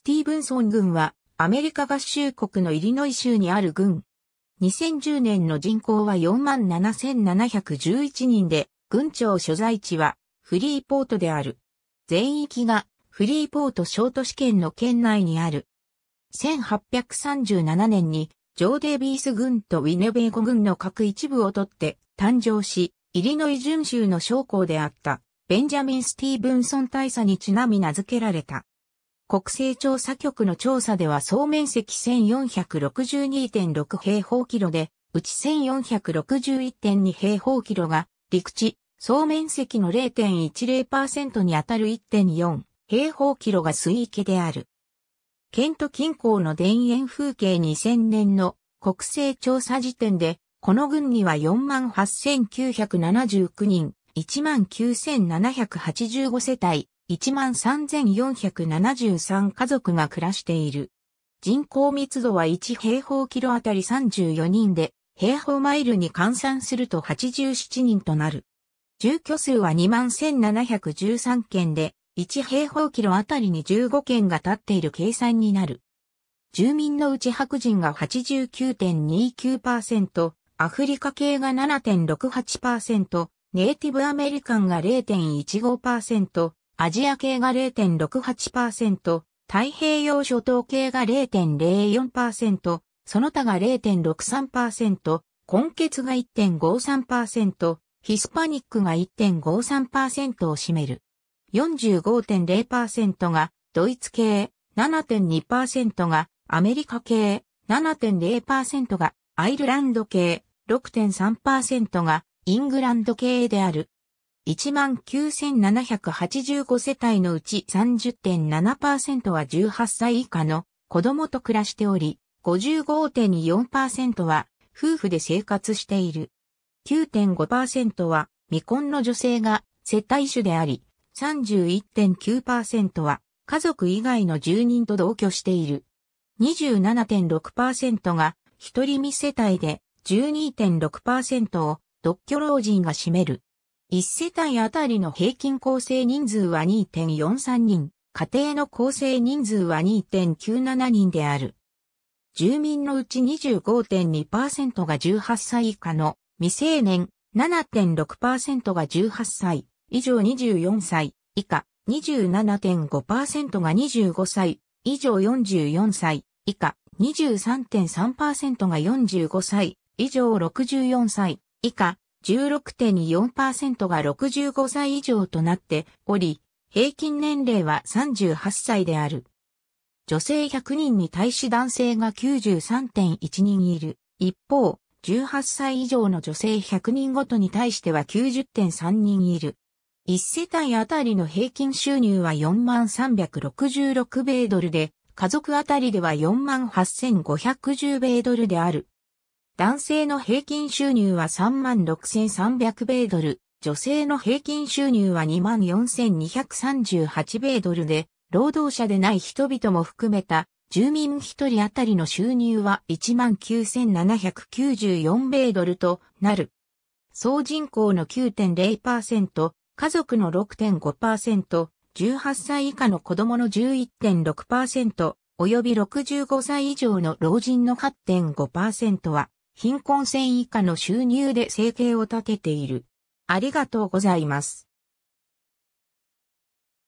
スティーブンソン郡は、アメリカ合衆国のイリノイ州にある郡。2010年の人口は47,711人で、郡庁所在地はフリーポートである。全域がフリーポート小都市圏の県内にある。1837年にジョーデービース郡とウィネベーゴ郡の各一部を取って誕生し、イリノイ準州の将校であったベンジャミン・スティーブンソン大佐にちなみ名付けられた。国勢調査局の調査では総面積1462.6平方キロで、うち1461.2平方キロが陸地、総面積の0.10%にあたる1.4平方キロが水域である。ケント近郊の田園風景2000年の国勢調査時点で、この郡には48,979人、19,785世帯、13,473家族が暮らしている。人口密度は1平方キロあたり34人で、平方マイルに換算すると87人となる。住居数は21,713件で、1平方キロあたりに15件が立っている計算になる。住民のうち白人が89.29%、アフリカ系が7.68%、ネイティブアメリカンが0.15%、アジア系が0.68%、太平洋諸島系が0.04%、その他が0.63%、根血が1.53%、ヒスパニックが1.53%を占める。45.0%がドイツ系、7.2%がアメリカ系、7.0%がアイルランド系、6.3%がイングランド系である。19,785世帯のうち30.7%は18歳以下の子供と暮らしており、55.4%は夫婦で生活している。9.5%は未婚の女性が接待主であり、31.9%は家族以外の住人と同居している。27.6%が一人未世帯で12.6%を独居老人が占める。一世帯あたりの平均構成人数は2.43人、家庭の構成人数は2.97人である。住民のうち25.2%が18歳以下の未成年、7.6%が18歳、以上24歳、以下、27.5%が25歳、以上44歳、以下、23.3%が45歳、以上64歳、以下16.4%が65歳以上となっており、平均年齢は38歳である。女性100人に対し男性が93.1人いる。一方、18歳以上の女性100人ごとに対しては90.3人いる。1世帯あたりの平均収入は4366米ドルで、家族あたりでは48,510米ドルである。男性の平均収入は36,300米ドル、女性の平均収入は24,238米ドルで、労働者でない人々も含めた住民1人当たりの収入は19,794米ドルとなる。総人口の9.0%、家族の6.5%、18歳以下の子供の11.6%、及び65歳以上の老人の8.5%は、貧困線以下の収入で生計を立てている。ありがとうございます。